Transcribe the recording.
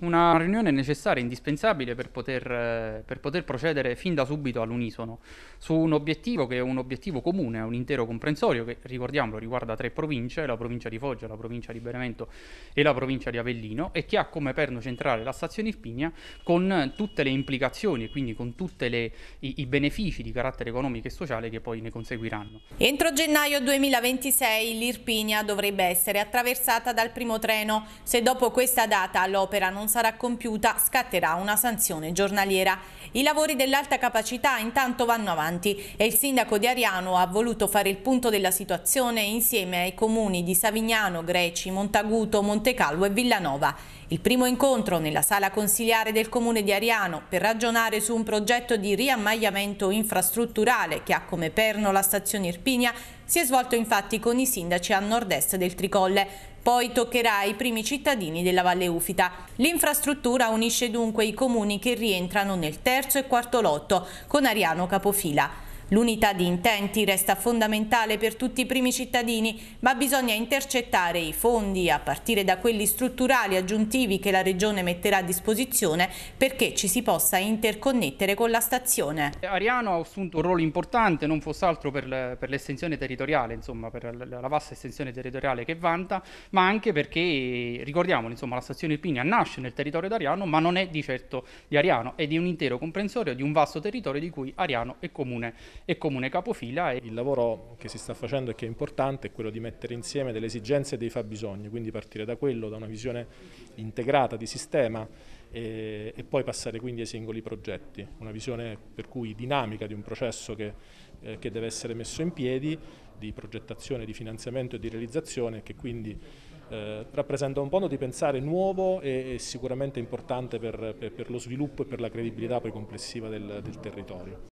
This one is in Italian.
Una riunione necessaria, e indispensabile per poter, eh, per poter, procedere fin da subito all'unisono su un obiettivo che è un obiettivo comune a un intero comprensorio che, ricordiamolo, riguarda tre province, la provincia di Foggia, la provincia di Benevento e la provincia di Avellino e che ha come perno centrale la stazione Irpigna con tutte le implicazioni e quindi con tutti i, i benefici di carattere economico e sociale che poi ne conseguiranno. Entro gennaio 2026 l'Irpigna dovrebbe essere attraversata dal primo treno. Se dopo questa data l'opera non non sarà compiuta scatterà una sanzione giornaliera. I lavori dell'alta capacità intanto vanno avanti e il sindaco di Ariano ha voluto fare il punto della situazione insieme ai comuni di Savignano, Greci, Montaguto, Montecalvo e Villanova. Il primo incontro nella sala consiliare del comune di Ariano per ragionare su un progetto di riammagliamento infrastrutturale che ha come perno la stazione Irpinia si è svolto infatti con i sindaci a nord-est del Tricolle. Poi toccherà ai primi cittadini della Valle Ufita. L'infrastruttura unisce dunque i comuni che rientrano nel terzo e quarto lotto, con Ariano Capofila. L'unità di intenti resta fondamentale per tutti i primi cittadini, ma bisogna intercettare i fondi, a partire da quelli strutturali aggiuntivi che la Regione metterà a disposizione, perché ci si possa interconnettere con la stazione. Ariano ha assunto un ruolo importante, non fosse altro per l'estensione territoriale, insomma, per la vasta estensione territoriale che vanta, ma anche perché, ricordiamolo, insomma, la stazione Irpinia nasce nel territorio di Ariano, ma non è di certo di Ariano, è di un intero comprensorio, di un vasto territorio di cui Ariano è comune e comune capofila. Il lavoro che si sta facendo e che è importante è quello di mettere insieme delle esigenze e dei fabbisogni, quindi partire da quello, da una visione integrata di sistema e, e poi passare quindi ai singoli progetti, una visione per cui dinamica di un processo che, eh, che deve essere messo in piedi di progettazione, di finanziamento e di realizzazione che quindi eh, rappresenta un modo di pensare nuovo e, e sicuramente importante per, per, per, lo sviluppo e per la credibilità poi complessiva del, del territorio.